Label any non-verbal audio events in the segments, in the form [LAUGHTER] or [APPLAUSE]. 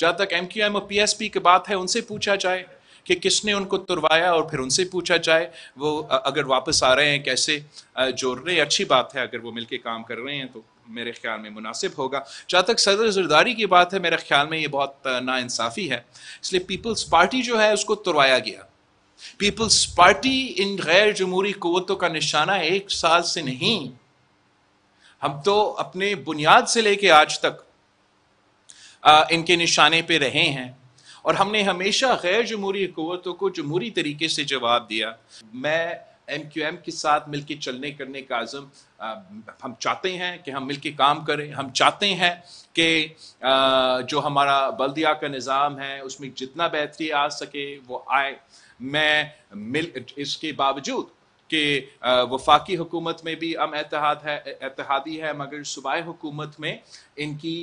जहाँ तक M Q M और पी एस पी की बात है उनसे पूछा जाए कि किसने उनको तुरवाया और फिर उनसे पूछा जाए वो अगर वापस आ रहे हैं कैसे जोड़ रहे हैं अच्छी बात है अगर वो मिलके काम कर रहे हैं तो मेरे ख्याल में मुनासिब होगा जहाँ तक सदर जरदारी की बात है मेरे ख्याल में ये बहुत नाानसाफ़ी है इसलिए पीपल्स पार्टी जो है उसको तुरवाया गया पीपल्स पार्टी इन गैर जमहूरी क़वतों का निशाना एक साल से नहीं हम तो अपने बुनियाद से लेके आज तक इनके निशाने पे रहे हैं और हमने हमेशा गैर जमहूरी हुतों को जमहूरी तरीके से जवाब दिया मैं एम क्यू एम के साथ मिलकर चलने करने का आज़म हम चाहते हैं कि हम मिलकर काम करें हम चाहते हैं कि जो हमारा बल्दिया का निज़ाम है उसमें जितना बेहतरी आ सके वो आए मैं मिल इसके बावजूद कि वफाकी हुकूमत में भी अम एतहाद है एतहादी है मगर सूबाई हुकूमत में इनकी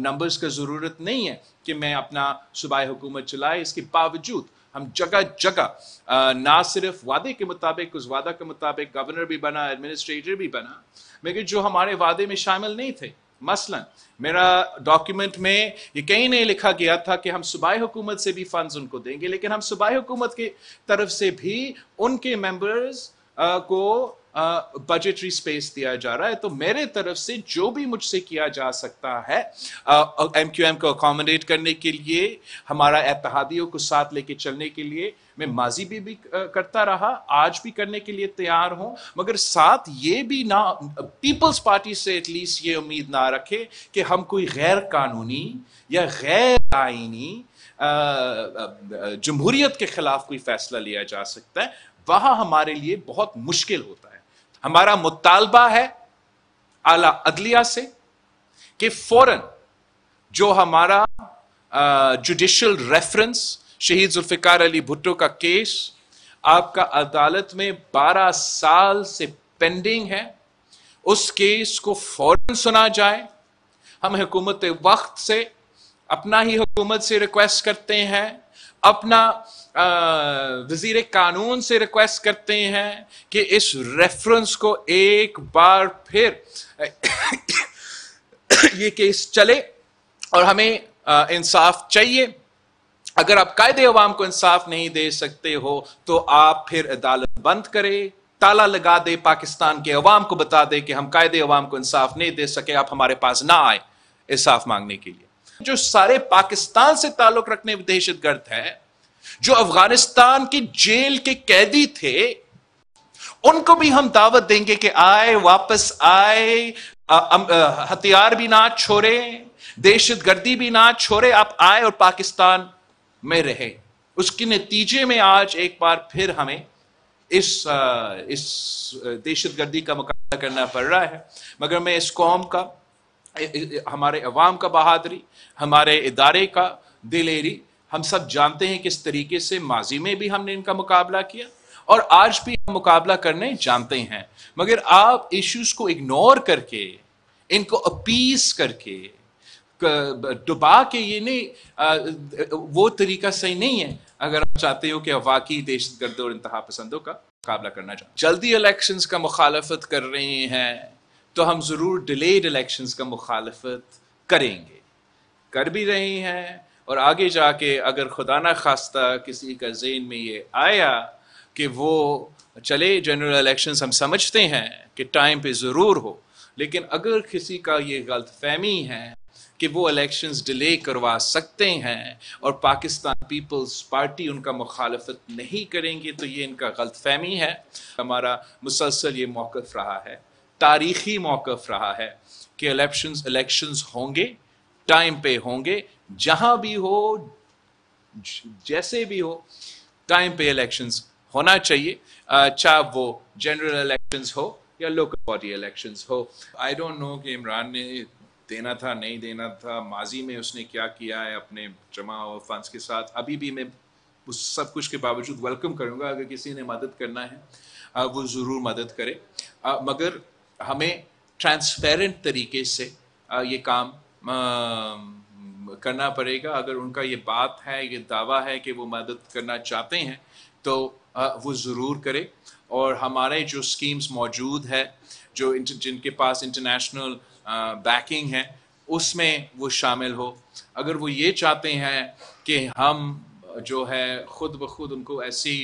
नंबर्स का ज़रूरत नहीं है कि मैं अपना सूबाई हुकूमत चलाए इसके बावजूद हम जगह जगह ना सिर्फ वादे के मुताबिक उस वादा के मुताबिक गवर्नर भी बना एडमिनिस्ट्रेटर भी बना मगर जो हमारे वादे में शामिल नहीं थे मसलन मेरा डॉक्यूमेंट में ये कहीं नहीं लिखा गया था कि हम सूबाई हुकूमत से भी फंड्स उनको देंगे लेकिन हम सूबाई हुकूमत की तरफ से भी उनके मेंबर्स को बजटरी स्पेस दिया जा रहा है तो मेरे तरफ से जो भी मुझसे किया जा सकता है एम क्यू एम को अकोमोडेट करने के लिए हमारा एतहादियों को साथ लेके चलने के लिए मैं माजी भी, भी करता रहा आज भी करने के लिए तैयार हूं मगर साथ ये भी ना पीपल्स पार्टी से एटलीस्ट ये उम्मीद ना रखे कि हम कोई गैर कानूनी या गैर आइनी जमहूरियत के खिलाफ कोई फैसला लिया जा सकता है वह हमारे लिए बहुत मुश्किल होता है हमारा मुतालबा है आला अदलिया से कि फौरन जो हमारा जुडिशल रेफरेंस शहीद जुल्फ़िकार अली भुट्टो का केस आपका अदालत में 12 साल से पेंडिंग है उस केस को फौरन सुना जाए हम हुकूमत वक्त से अपना ही हुकूमत से रिक्वेस्ट करते हैं अपना वजीर कानून से रिक्वेस्ट करते हैं कि इस रेफरेंस को एक बार फिर [COUGHS] ये केस चले और हमें इंसाफ चाहिए अगर आप कायदे अवाम को इंसाफ नहीं दे सकते हो तो आप फिर अदालत बंद करें ताला लगा दे पाकिस्तान के अवाम को बता दे कि हम कायदे अवाम को इंसाफ नहीं दे सके आप हमारे पास ना आए इंसाफ मांगने के लिए जो सारे पाकिस्तान से ताल्लुक रखने दहशत गर्द है जो अफगानिस्तान की जेल के कैदी थे उनको भी हम दावत देंगे कि आए वापस आए हथियार भी ना छोड़े दहशत गर्दी भी ना छोड़े आप आए और पाकिस्तान में रहे उसके नतीजे में आज एक बार फिर हमें इस इस दहशत गर्दी का मुकाबला करना पड़ रहा है मगर मैं इस कौम का हमारे अवाम का बहादरी हमारे इदारे का दिलेरी हम सब जानते हैं किस तरीके से माजी में भी हमने इनका मुकाबला किया और आज भी हम मुकाबला करने जानते हैं मगर आप इश्यूज को इग्नोर करके इनको अपीस करके डुबा के ये नहीं वो तरीका सही नहीं है अगर आप चाहते हो कि वाकई दहशत गर्द और इंतहा पसंदों का मुकाबला करना चाहते जल्दी इलेक्शंस का मुखालफत कर रहे हैं तो हम ज़रूर डिलेड इलेक्शंस का मुखालफत करेंगे कर भी रहे हैं और आगे जाके अगर खुदा न खास्ता किसी का जेन में ये आया कि वो चले जनरल इलेक्शंस हम समझते हैं कि टाइम पे ज़रूर हो लेकिन अगर किसी का ये गलत फहमी है कि वो इलेक्शंस डिले करवा सकते हैं और पाकिस्तान पीपल्स पार्टी उनका मुखालफत नहीं करेंगे तो ये इनका गलत फहमी है हमारा मुसलसल ये मौक़ रहा है तारीखी मौकफ रहा है कि इलेक्शन इलेक्शन होंगे टाइम पे होंगे जहां भी हो जैसे भी हो टाइम पे इलेक्शन होना चाहिए चाहे वो जनरल इलेक्शन हो या लोकल बॉडी इलेक्शन हो आई डोंट नो कि इमरान ने देना था नहीं देना था माजी में उसने क्या किया है अपने जमा और फंड्स के साथ अभी भी मैं उस सब कुछ के बावजूद वेलकम करूंगा अगर किसी ने मदद करना है वो ज़रूर मदद करे मगर हमें ट्रांसपेरेंट तरीके से ये काम करना पड़ेगा अगर उनका ये बात है ये दावा है कि वो मदद करना चाहते हैं तो वो ज़रूर करें और हमारे जो स्कीम्स मौजूद है जो जिनके पास इंटरनेशनल बैकिंग है उसमें वो शामिल हो अगर वो ये चाहते हैं कि हम जो है ख़ुद ब खुद उनको ऐसी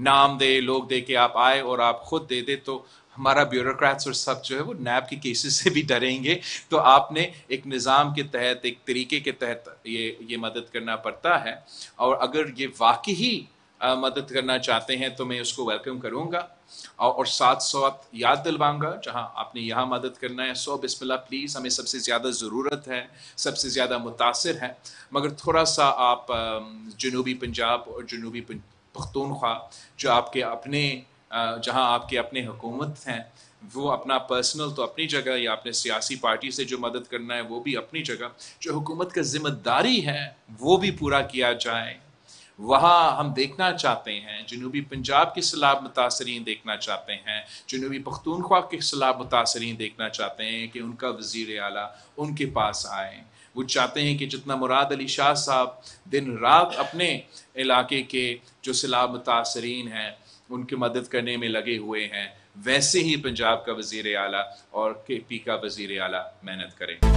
नाम दे लोग दे के आप आए और आप खुद दे दे तो हमारा ब्यूरोक्रेट्स और सब जो है वो नैब के केसेस से भी डरेंगे तो आपने एक निज़ाम के तहत एक तरीके के तहत ये ये मदद करना पड़ता है और अगर ये वाकई ही आ, मदद करना चाहते हैं तो मैं उसको वेलकम करूँगा और, और साथ साथ याद दिलवाऊंगा जहाँ आपने यहाँ मदद करना है सो बिस्मिल्लाह प्लीज़ हमें सबसे ज़्यादा ज़रूरत है सबसे ज़्यादा मुतासर है मगर थोड़ा सा आप जनूबी पंजाब और जनूबी पख्तूनख्वा जो आपके अपने जहाँ आपके अपने हुकूमत हैं वो अपना पर्सनल तो अपनी जगह या अपने सियासी पार्टी से जो मदद करना है वो भी अपनी जगह जो हुकूमत का जिम्मेदारी है वो भी पूरा किया जाए वहाँ हम देखना चाहते हैं जनूबी पंजाब के सलाब मुतासरी देखना चाहते हैं जनूबी पख्तूनख्वा के सलाब मुतासरी देखना चाहते हैं कि उनका वज़ी अला उनके पास आए वो चाहते हैं कि जितना मुराद अली शाह साहब दिन रात अपने इलाके के जो सिला मुतासरीन हैं उनकी मदद करने में लगे हुए हैं वैसे ही पंजाब का वजीर आला और के पी का वजीर आला मेहनत करें